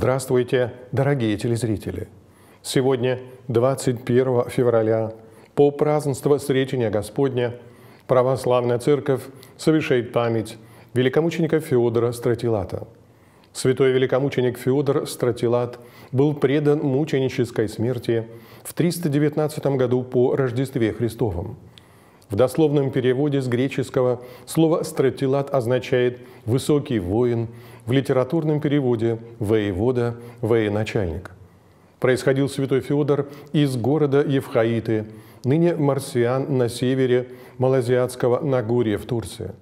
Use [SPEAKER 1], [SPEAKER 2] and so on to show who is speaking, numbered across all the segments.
[SPEAKER 1] Здравствуйте, дорогие телезрители! Сегодня, 21 февраля, по празднеству Сретения Господня, православная церковь совершает память великомученика Феодора Стратилата. Святой великомученик Феодор Стратилат был предан мученической смерти в 319 году по Рождестве Христовом – в дословном переводе с греческого слово «стратилат» означает «высокий воин», в литературном переводе «воевода», «военачальник». Происходил святой Феодор из города Евхаиты, ныне марсиан на севере Малазиатского Нагорья в Турции.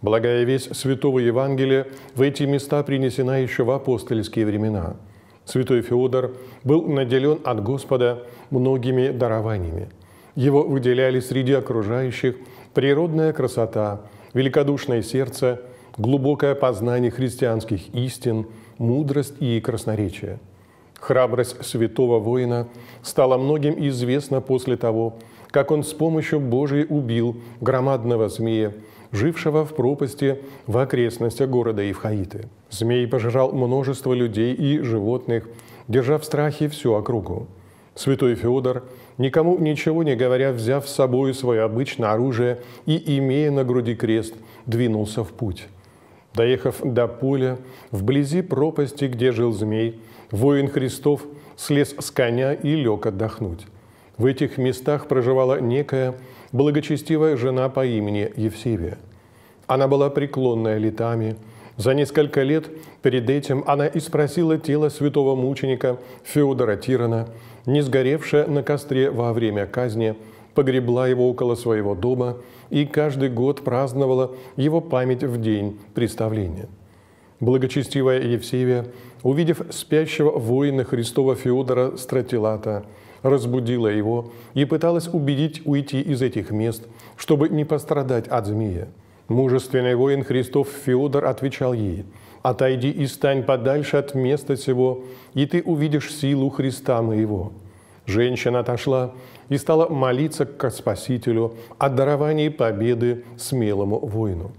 [SPEAKER 1] Благая весть Святого Евангелия в эти места принесена еще в апостольские времена. Святой Феодор был наделен от Господа многими дарованиями – его выделяли среди окружающих природная красота, великодушное сердце, глубокое познание христианских истин, мудрость и красноречие. Храбрость святого воина стала многим известна после того, как он с помощью Божией убил громадного змея, жившего в пропасти в окрестностях города Евхаиты. Змей пожирал множество людей и животных, держа в страхе всю округу. Святой Федор никому ничего не говоря, взяв с собой свое обычное оружие и, имея на груди крест, двинулся в путь. Доехав до поля, вблизи пропасти, где жил змей, воин Христов слез с коня и лег отдохнуть. В этих местах проживала некая благочестивая жена по имени Евсевия. Она была преклонная летами – за несколько лет перед этим она и спросила тело святого мученика Феодора Тирана, не сгоревшее на костре во время казни, погребла его около своего дома и каждый год праздновала его память в день представления. Благочестивая Евсевия, увидев спящего воина Христова Феодора Стратилата, разбудила его и пыталась убедить уйти из этих мест, чтобы не пострадать от змея. Мужественный воин Христов Феодор отвечал ей, «Отойди и стань подальше от места сего, и ты увидишь силу Христа моего». Женщина отошла и стала молиться к Спасителю о даровании победы смелому воину.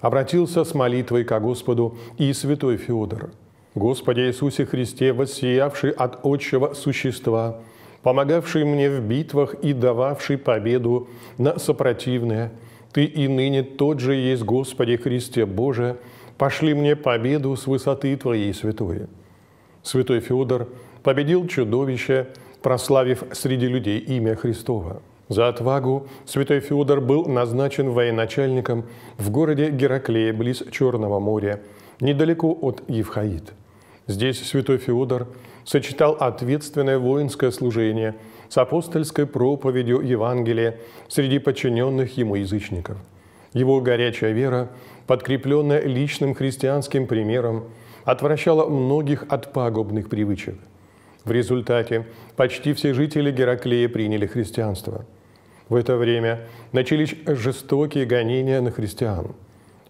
[SPEAKER 1] Обратился с молитвой ко Господу и святой Феодор. «Господи Иисусе Христе, воссиявший от отчего существа, помогавший мне в битвах и дававший победу на сопротивное – ты и ныне тот же есть, Господи Христе Боже, пошли мне победу с высоты Твоей Святой. Святой Федор победил чудовище, прославив среди людей имя Христова. За отвагу святой Федор был назначен военачальником в городе Гераклея близ Черного моря, недалеко от Евхаид. Здесь святой Феодор сочетал ответственное воинское служение – с апостольской проповедью Евангелия среди подчиненных ему язычников. Его горячая вера, подкрепленная личным христианским примером, отвращала многих от пагубных привычек. В результате почти все жители Гераклея приняли христианство. В это время начались жестокие гонения на христиан.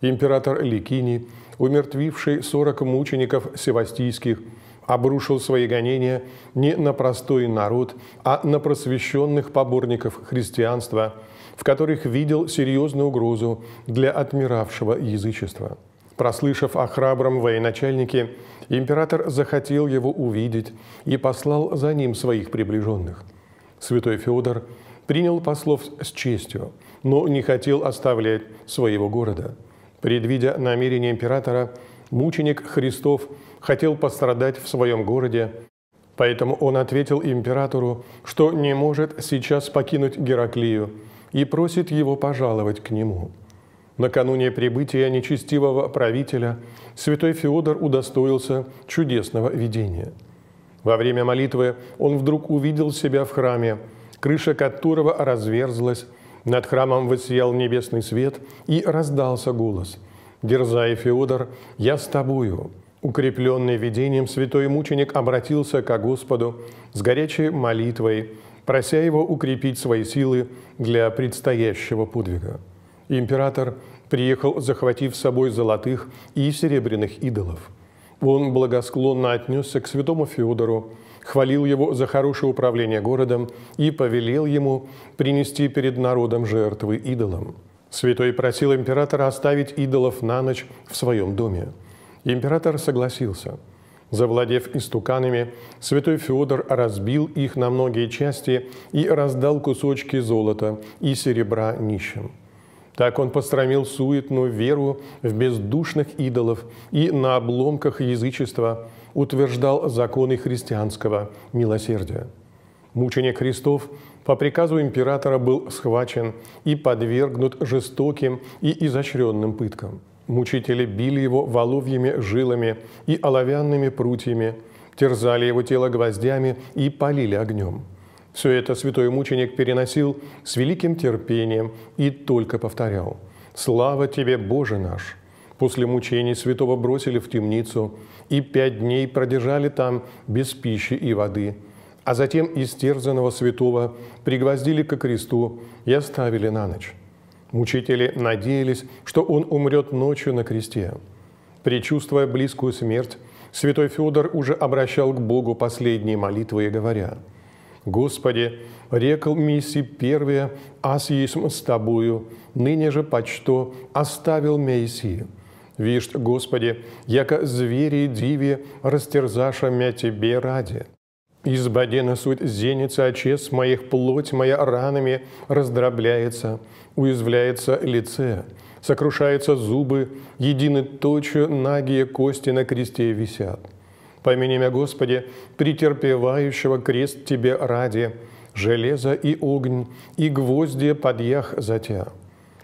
[SPEAKER 1] Император Ликини, умертвивший 40 мучеников севастийских, обрушил свои гонения не на простой народ, а на просвещенных поборников христианства, в которых видел серьезную угрозу для отмиравшего язычества. Прослышав о храбром военачальнике, император захотел его увидеть и послал за ним своих приближенных. Святой Федор принял послов с честью, но не хотел оставлять своего города. Предвидя намерение императора, мученик Христов хотел пострадать в своем городе, поэтому он ответил императору, что не может сейчас покинуть Гераклию и просит его пожаловать к нему. Накануне прибытия нечестивого правителя святой Феодор удостоился чудесного видения. Во время молитвы он вдруг увидел себя в храме, крыша которого разверзлась, над храмом воссиял небесный свет и раздался голос – Дерзай, Феодор, я с тобою. Укрепленный видением, святой мученик обратился к Господу с горячей молитвой, прося его укрепить свои силы для предстоящего подвига. Император приехал, захватив с собой золотых и серебряных идолов. Он благосклонно отнесся к святому Феодору, хвалил его за хорошее управление городом и повелел ему принести перед народом жертвы идолам. Святой просил императора оставить идолов на ночь в своем доме. Император согласился. Завладев истуканами, святой Федор разбил их на многие части и раздал кусочки золота и серебра нищим. Так он пострамил суетную веру в бездушных идолов и на обломках язычества утверждал законы христианского милосердия. Мученик Христов – по приказу императора был схвачен и подвергнут жестоким и изощренным пыткам. Мучители били его воловьими жилами и оловянными прутьями, терзали его тело гвоздями и полили огнем. Все это святой мученик переносил с великим терпением и только повторял «Слава тебе, Боже наш!» После мучений святого бросили в темницу и пять дней продержали там без пищи и воды – а затем истерзанного святого пригвоздили ко кресту и оставили на ночь. Мучители надеялись, что он умрет ночью на кресте. Причувствуя близкую смерть, святой Федор уже обращал к Богу последние молитвы и говоря, «Господи, рекл миси первия, ас есм с Тобою, ныне же почто оставил мейси. Вишь, Господи, яко звери диви растерзаша мя Тебе ради». Избадена суть зеница, очес моих, плоть моя ранами раздробляется, уязвляется лице, сокрушаются зубы, едины точью нагие кости на кресте висят. Помяни меня, Господи, претерпевающего крест Тебе ради, железо и огонь, и гвозди подъях затя.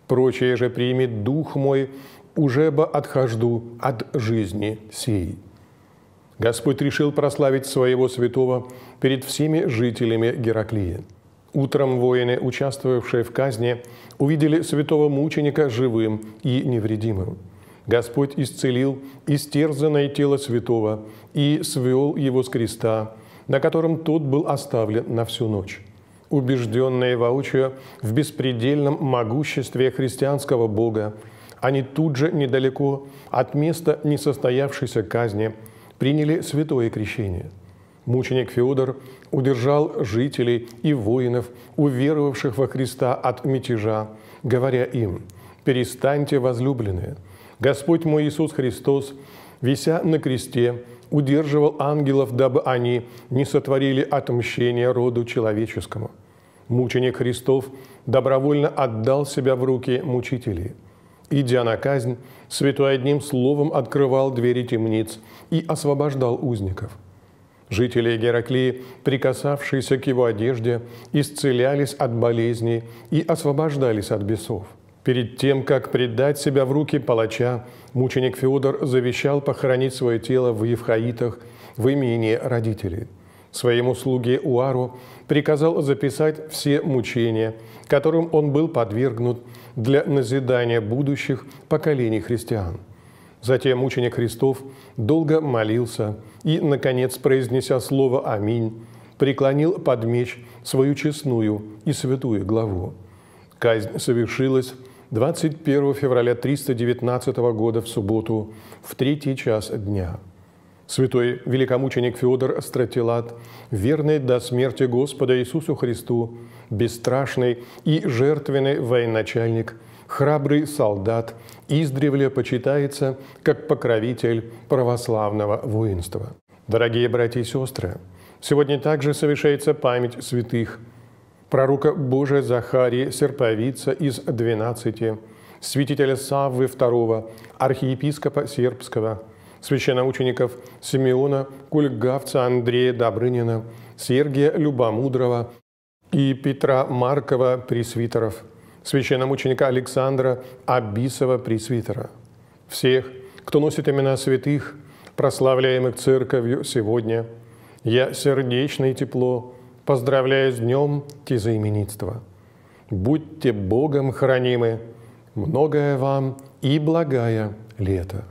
[SPEAKER 1] Прочее же примет дух мой, уже бы отхожду от жизни сей». Господь решил прославить своего святого перед всеми жителями Гераклии. Утром воины, участвовавшие в казни, увидели святого мученика живым и невредимым. Господь исцелил истерзанное тело святого и свел его с креста, на котором тот был оставлен на всю ночь. Убежденные воочию в беспредельном могуществе христианского Бога, они тут же недалеко от места несостоявшейся казни – приняли святое крещение. Мученик Феодор удержал жителей и воинов, уверовавших во Христа от мятежа, говоря им, «Перестаньте, возлюбленные! Господь мой Иисус Христос, вися на кресте, удерживал ангелов, дабы они не сотворили отмщения роду человеческому». Мученик Христов добровольно отдал себя в руки мучителей – Идя на казнь, святой одним словом открывал двери темниц и освобождал узников. Жители Гераклии, прикасавшиеся к его одежде, исцелялись от болезней и освобождались от бесов. Перед тем, как предать себя в руки палача, мученик Феодор завещал похоронить свое тело в Евхаитах в имени родителей – своему слуге Уару приказал записать все мучения, которым он был подвергнут для назидания будущих поколений христиан. Затем мученик Христов долго молился и, наконец, произнеся слово «Аминь», преклонил под меч свою честную и святую главу. Казнь совершилась 21 февраля 319 года в субботу в третий час дня – Святой великомученик Федор Стратилат, верный до смерти Господа Иисусу Христу, бесстрашный и жертвенный военачальник, храбрый солдат, издревле почитается как покровитель православного воинства. Дорогие братья и сестры, сегодня также совершается память святых пророка Божия Захарии Серповица из 12, святителя Саввы II, архиепископа Сербского – священноучеников Симеона Кульгавца Андрея Добрынина, Сергия Любомудрова и Петра Маркова Пресвитеров, священномученика Александра Абисова Пресвитера. Всех, кто носит имена святых, прославляемых церковью сегодня, я сердечно и тепло поздравляю с днем тезаименитства. Будьте Богом хранимы, многое вам и благая лето.